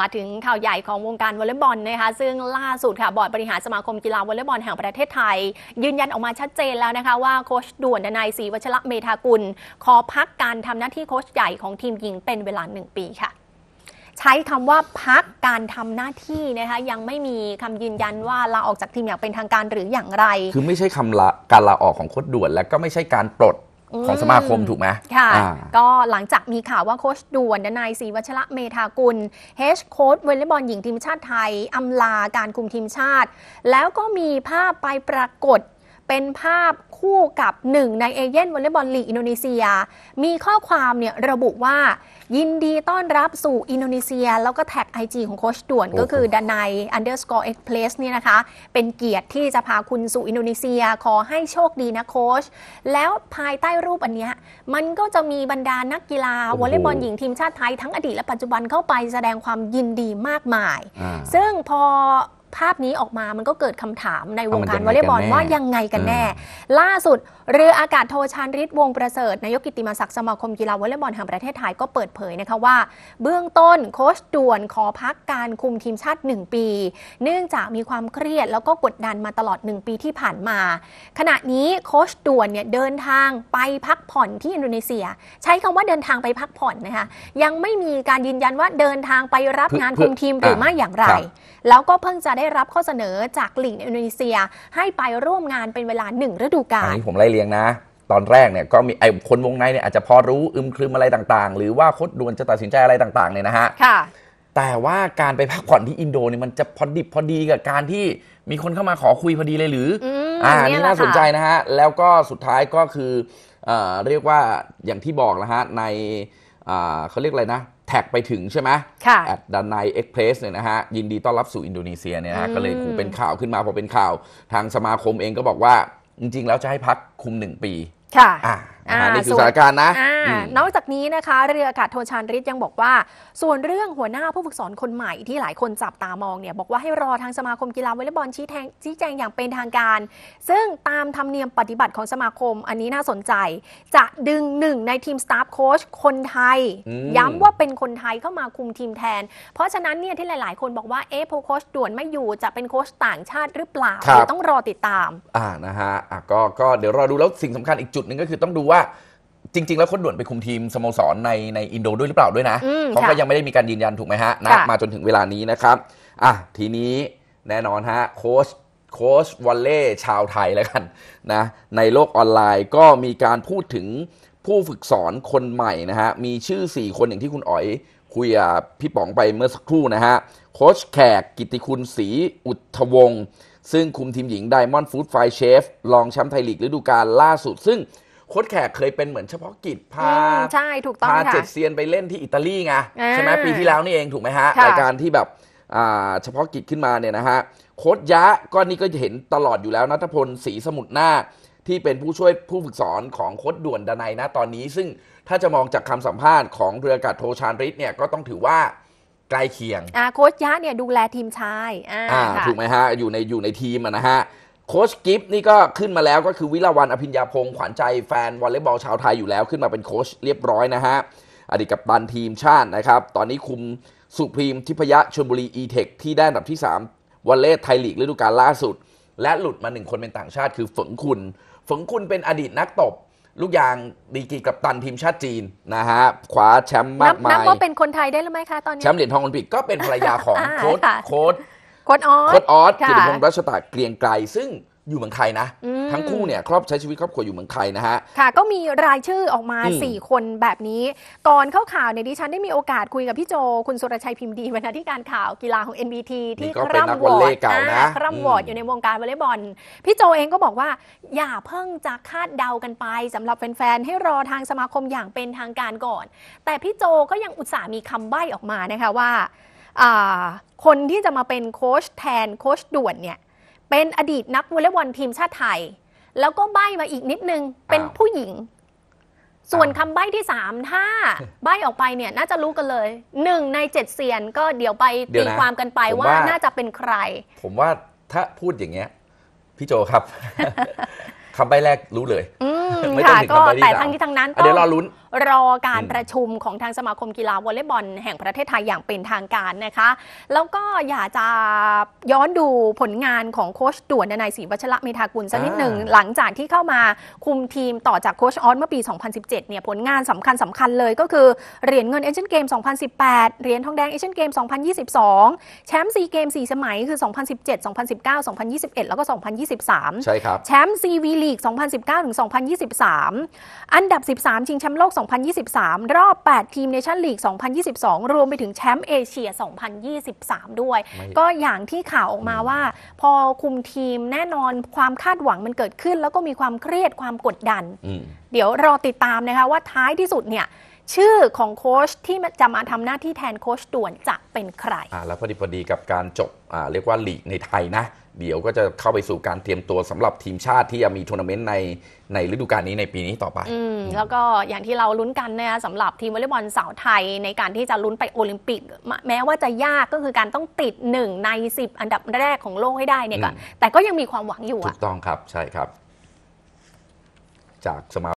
มาถึงข่าวใหญ่ของวงการวอลเลย์บอลนะคะซึ่งล่าสุดค่ะ บอร์ดบริหารสมาคมกีฬาวอลเลย์บอลแห่งประเทศไทย ยืนยันออกมาชัดเจนแล้วนะคะว่าโค้ชด่วนนายศรีวัชระเมธากุล ขอพักการทำหน้าที่โค้ชใหญ่ของทีมหญิงเป็นเวลาหนึ่งปีค่ะ ใช้คำว่าพักการทำหน้าที่นะคะยังไม่มีคำยืนยันว่าลาออกจากทีมอย่างเป็นทางการหรืออย่างไร คือไม่ใช่คำลาการลาออกของโค้ชด่วนและก็ไม่ใช่การปลดของสมาคมถูกไหม ค่ะ ก็หลังจากมีข่าวว่าโค้ชด่วนนายศรีวัชระเมธากุล เฮชโค้ดวอลเลย์บอลหญิงทีมชาติไทย อำลาการคุมทีมชาติ แล้วก็มีภาพไปปรากฏเป็นภาพคู่กับหนึ่งในเอเย่นวอลเลย์บอลลีกอินโดนีเซีย มีข้อความเนี่ยระบุว่ายินดีต้อนรับสู่อินโดนีเซีย แล้วก็แท็ก IG ของโคชด่วนก็คือดานายอันเดอร์สกอร์เอ็กเพลสเนี่ยนะคะ เป็นเกียรติที่จะพาคุณสู่อินโดนีเซีย ขอให้โชคดีนะโคชแล้วภายใต้รูปอันเนี้ยมันก็จะมีบรรดานักกีฬาวอลเลย์บอลหญิงทีมชาติไทยทั้งอดีตและปัจจุบันเข้าไปแสดงความยินดีมากมาย ซึ่งพอภาพนี้ออกมามันก็เกิดคำถามในวงการวอลเลย์บอลว่ายังไงกันแน่ ล่าสุดเรืออากาศโทชานริศวงประเสริฐนายกกิติมศักดิ์สมาคมกีฬาวอลเลย์บอลแห่งประเทศไทยก็เปิดเผยนะคะว่า เบื้องต้นโค้ชด่วนขอพักการคุมทีมชาติ 1 ปี เนื่องจากมีความเครียดแล้วก็กดดันมาตลอด 1 ปีที่ผ่านมา ขณะนี้โค้ชด่วนเนี่ยเดินทางไปพักผ่อนที่อินโดนีเซีย ใช้คำว่าเดินทางไปพักผ่อนนะคะยังไม่มีการยืนยันว่าเดินทางไปรับงานคุมทีมหรือไม่อย่างไร แล้วก็เพิ่งจะได้รับข้อเสนอจากหลีกนอินโดนีเซีย ให้ไปร่วมงานเป็นเวลาหนึ่งฤดูกาลอันนี้ผมไล่เลียงนะตอนแรกเนี่ยก็มีไอ้คนวงในเนี่ยอาจจะพอรู้อึมครึมอะไรต่างๆ หรือว่าคดด่วนจะตัดสินใจอะไรต่างๆเนี่ยนะฮะค่ะแต่ว่าการไปพักผ่อนที่อินโดเนี่ยมันจะพอดิบพอดีกับการที่มีคนเข้ามาขอคุยพอดีเลยหรืออ่านี่น่าสนใจนะฮะแล้วก็สุดท้ายก็คือเรียกว่าอย่างที่บอกนะฮะในเขาเรียกอะไรนะแท็กไปถึงใช่ไหมแอดดานายเอ็กเพรสเนี่ยนะฮะ ยินดีต้อนรับสู่อินโดนีเซียเนี่ยนะก็เลยคูเป็นข่าวขึ้นมาพอเป็นข่าว ทางสมาคมเองก็บอกว่าจริงๆ แล้วจะให้พักคุมหนึ่งปีค่ะนี่คือสถานการณ์นะนอกจากนี้นะคะ เรืออากาศโทชานริศยังบอกว่า ส่วนเรื่องหัวหน้าผู้ฝึกสอนคนใหม่ที่หลายคนจับตามองเนี่ย บอกว่าให้รอทางสมาคมกีฬาวอลเลย์บอลชี้แจงอย่างเป็นทางการ ซึ่งตามธรรมเนียมปฏิบัติของสมาคมอันนี้น่าสนใจจะดึงหนึ่งในทีมสตาฟโค้ชคนไทย ย้ำว่าเป็นคนไทยเข้ามาคุมทีมแทน เพราะฉะนั้นเนี่ยที่หลาย ๆ คนบอกว่าเอฟโค้ชด่วนไม่อยู่จะเป็นโค้ชต่างชาติหรือเปล่าต้องรอติดตามอ่า นะฮะก็ ก็เดี๋ยวรอดูแล้วสิ่งสำคัญอีกจุดหนึ่งก็คือต้องดูว่าว่าจริงๆ แล้วคนด่วนไปคุมทีมสโมสรในในอินโด ด้วยหรือเปล่าด้วยนะ เพรเขาก็่ยังไม่ได้มีการยืนยันถูกไหมฮะนะมาจนถึงเวลานี้นะครับ อ่ะ ทีนี้แน่นอนฮะ โค้ชโค้ชวอลเล่ชาวไทยแล้วกันนะในโลกออนไลน์ก็มีการพูดถึงผู้ฝึกสอนคนใหม่นะฮะ มีชื่อ 4 คนอย่างที่คุณอ๋อยคุยกับพี่ป๋องไปเมื่อสักครู่นะฮะโค้ชแขกกิตติคุณศรีอุทธวงศ์ซึ่งคุมทีมหญิงไดมอนด์ฟู้ดไฟเชฟรองแชมป์ไทยลีกฤดูกาลล่าสุดซึ่งโค้ดแขกเคยเป็นเหมือนเฉพาะกิจพาใช่ถูกต้องพาเจ็ดเซียนไปเล่นที่อิตาลีไงใช่ไหมปีที่แล้วนี่เองถูกไหมฮะรายการที่แบบเฉพาะกิจขึ้นมาเนี่ยนะฮะโค้ดยะก็นี่ก็จะเห็นตลอดอยู่แล้วนัทพลศรีสมุทรหน้าที่เป็นผู้ช่วยผู้ฝึกสอนของโค้ดด่วนดนัยนะตอนนี้ซึ่งถ้าจะมองจากคำสัมภาษณ์ของเรือกาศโทชานริศเนี่ยก็ต้องถือว่าใกล้เคียงโค้ชยะเนี่ยดูแลทีมชายถูกไหมฮะอยู่ในอยู่ในทีมนะฮะโค้ชกิฟนี่ก็ขึ้นมาแล้วก็คือวิลาวันอภิญญาพงศ์ขวัญใจแฟนวอลเลย์บอลชาวไทยอยู่แล้วขึ้นมาเป็นโค้ชเรียบร้อยนะฮะ อดีตกับตันทีมชาตินะครับ ตอนนี้คุมสุพรีมทิพยะชลบุรีอีเทค ที่ได้อันดับที่ 3วอลเลย์ไทยลีกฤดูกาลล่าสุด และหลุดมาหนึ่งคนเป็นต่างชาติคือฝงคุณฝงคุณเป็นอดีตนักตบลูกยางดีกีกับตันทีมชาติจีนนะฮะคว้าแชมป์มากมายนับว่าเป็นคนไทยได้หรือไม่คะตอนนี้แชมป์เหรียญทองโอลิมปิกก็เป็นภรรยาของโค้ชโค้ชโคดออสคดออสกรติพงศ์รัชตะเกรียงไกรซึ่งอยู่เมืองไทยนะ ทั้งคู่เนี่ยครอบใช้ชีวิตครอบครัวอยู่เมืองไทยนะฮะ ค่ะก็มีรายชื่อออกมา 4 คนแบบนี้ ก่อนเข้าข่าวเนี่ยดิฉันได้มีโอกาสคุยกับพี่โจ คุณสุรชัยพิมพ์ดีบรรณาธิการข่าวกีฬาของ NBT ที่คร่ำวอร์ดคร่ำวอร์ดอยู่ในวงการวอลเลย์บอลพี่โจเองก็บอกว่า อย่าเพิ่งจะคาดเดากันไป สำหรับแฟนๆให้รอทางสมาคมอย่างเป็นทางการก่อน แต่พี่โจก็ยังอุตส่าห์มีคำใบ้ออกมานะคะว่าคนที่จะมาเป็นโค้ชแทนโค้ชด่วนเนี่ย เป็นอดีตนักวอลเลย์บอลทีมชาติไทย แล้วก็ใบมาอีกนิดนึง เป็นผู้หญิง ส่วนคำใบที่สามถ้า ใบออกไปเนี่ย น่าจะรู้กันเลยหนึ่งในเจ็ดเซียนก็เดี๋ยวไปตีความกันไปว่าน่าจะเป็นใคร ผมว่าถ้าพูดอย่างเงี้ยพี่โจครับคำใบแรกรู้เลยคม่ะก็แต่ทั้งที่ทั้งนั้นต้รอลุ้นรอการประชุมของทางสมาคมกีฬาวอลเลย์บอล แห่งประเทศไทยอย่างเป็นทางการนะคะ แล้วก็อยากจะย้อนดูผลงานของโค้ชด่วนนายศรีวัชระเมธากุล สักนิดหนึ่งหลังจากที่เข้ามาคุมทีมต่อจากโค้ชออสเมื่อปี 2017 เนี่ยผลงานสำคัญสำคัญเลยก็คือเหรียญเงินเอเชียนเกม 2018 เหรียญทองแดงเอเชียนเกม 2022 แชมป์ซีเกม4สมัยคือ 2017 2019 2021 แล้วก็ 2023ใช่ครับแชมป์ซีวีลีก 2019 ถึง 2020่13อันดับ 13 ชิงแชมป์โลก 2023 รอบ 8 ทีมเนชั่นลีก 2022 รวมไปถึงแชมป์เอเชีย 2023 ด้วย ก็อย่างที่ข่าวออกมาว่า พอคุมทีมแน่นอนความคาดหวังมันเกิดขึ้น แล้วก็มีความเครียดความกดดัน เดี๋ยวรอติดตามนะคะว่าท้ายที่สุดเนี่ยชื่อของโค้ชที่จะมาทำหน้าที่แทนโค้ชด่วน จะเป็นใครอ่าแล้วพอดีพอดีกับการจบอ่าเรียกว่าลีกในไทยนะ เดี๋ยวก็จะเข้าไปสู่การเตรียมตัวสำหรับทีมชาติที่จะมีทัวร์นาเมนต์ในในฤดูกาลนี้ในปีนี้ต่อไป อืม แล้วก็อย่างที่เราลุ้นกันนะสำหรับทีมวอลเลย์บอลสาวไทยในการที่จะลุ้นไปโอลิมปิก แม้ว่าจะยากก็คือการต้องติด1ใน10อันดับแรกของโลกให้ได้เนี่ยก็แต่ก็ยังมีความหวังอยู่ถูกต้องครับ ใช่ครับ จากสมา